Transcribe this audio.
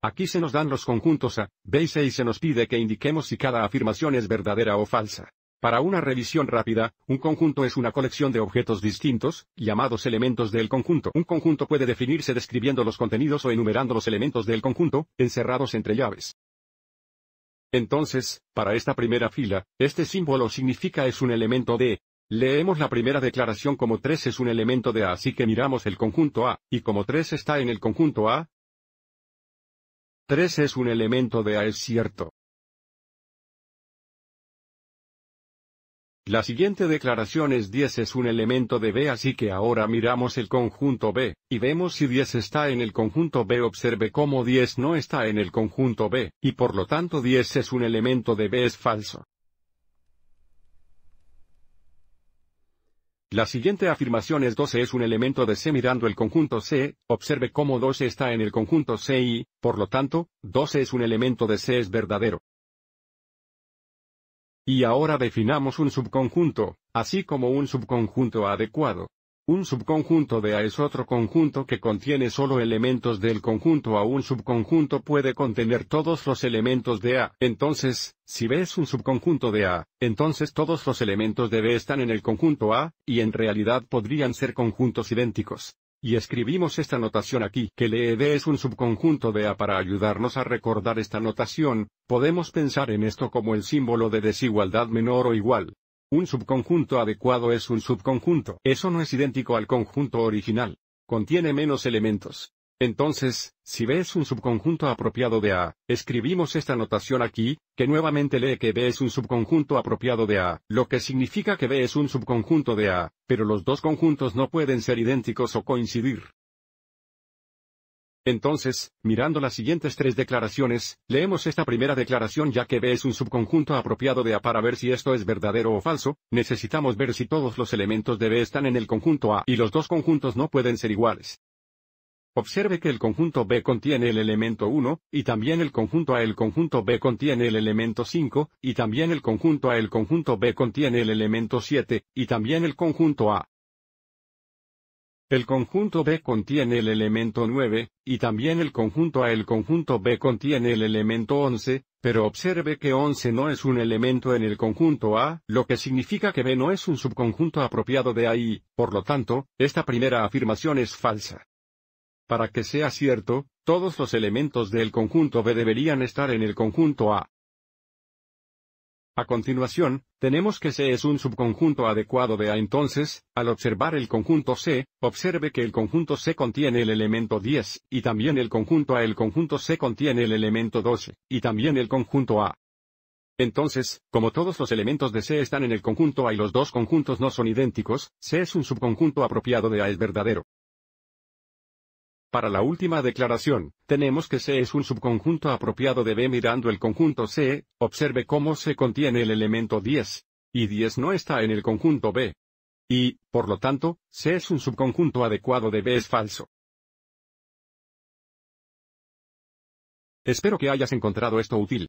Aquí se nos dan los conjuntos A, B y C y se nos pide que indiquemos si cada afirmación es verdadera o falsa. Para una revisión rápida, un conjunto es una colección de objetos distintos, llamados elementos del conjunto. Un conjunto puede definirse describiendo los contenidos o enumerando los elementos del conjunto, encerrados entre llaves. Entonces, para esta primera fila, este símbolo significa es un elemento de. Leemos la primera declaración como 3 es un elemento de A así que miramos el conjunto A, y como 3 está en el conjunto A, 3 es un elemento de A es cierto. La siguiente declaración es 10 es un elemento de B así que ahora miramos el conjunto B, y vemos si 10 está en el conjunto B observe cómo 10 no está en el conjunto B, y por lo tanto 10 es un elemento de B es falso. La siguiente afirmación es 12 es un elemento de C mirando el conjunto C, observe cómo 12 está en el conjunto C y, por lo tanto, 12 es un elemento de C es verdadero. Y ahora definamos un subconjunto, así como un subconjunto adecuado. Un subconjunto de A es otro conjunto que contiene solo elementos del conjunto A. Un subconjunto puede contener todos los elementos de A. Entonces, si B es un subconjunto de A, entonces todos los elementos de B están en el conjunto A, y en realidad podrían ser conjuntos idénticos. Y escribimos esta notación aquí, que le b e es un subconjunto de A para ayudarnos a recordar esta notación, podemos pensar en esto como el símbolo de desigualdad menor o igual. Un subconjunto adecuado es un subconjunto. Eso no es idéntico al conjunto original. Contiene menos elementos. Entonces, si B es un subconjunto apropiado de A, escribimos esta notación aquí, que nuevamente lee que B es un subconjunto apropiado de A, lo que significa que B es un subconjunto de A, pero los dos conjuntos no pueden ser idénticos o coincidir. Entonces, mirando las siguientes tres declaraciones, leemos esta primera declaración ya que B es un subconjunto apropiado de A para ver si esto es verdadero o falso, necesitamos ver si todos los elementos de B están en el conjunto A y los dos conjuntos no pueden ser iguales. Observe que el conjunto B contiene el elemento 1, y también el conjunto A. El conjunto B contiene el elemento 5, y también el conjunto A. El conjunto B contiene el elemento 7, y también el conjunto A. El conjunto B contiene el elemento 9, y también el conjunto A. El conjunto B contiene el elemento 11, pero observe que 11 no es un elemento en el conjunto A, lo que significa que B no es un subconjunto apropiado de A por lo tanto, esta primera afirmación es falsa. Para que sea cierto, todos los elementos del conjunto B deberían estar en el conjunto A. A continuación, tenemos que C es un subconjunto adecuado de A entonces, al observar el conjunto C, observe que el conjunto C contiene el elemento 10, y también el conjunto A el conjunto C contiene el elemento 12, y también el conjunto A. Entonces, como todos los elementos de C están en el conjunto A y los dos conjuntos no son idénticos, C es un subconjunto apropiado de A es verdadero. Para la última declaración, tenemos que C es un subconjunto apropiado de B mirando el conjunto C, observe cómo se contiene el elemento 10. Y 10 no está en el conjunto B. Y, por lo tanto, C es un subconjunto adecuado de B es falso. Espero que hayas encontrado esto útil.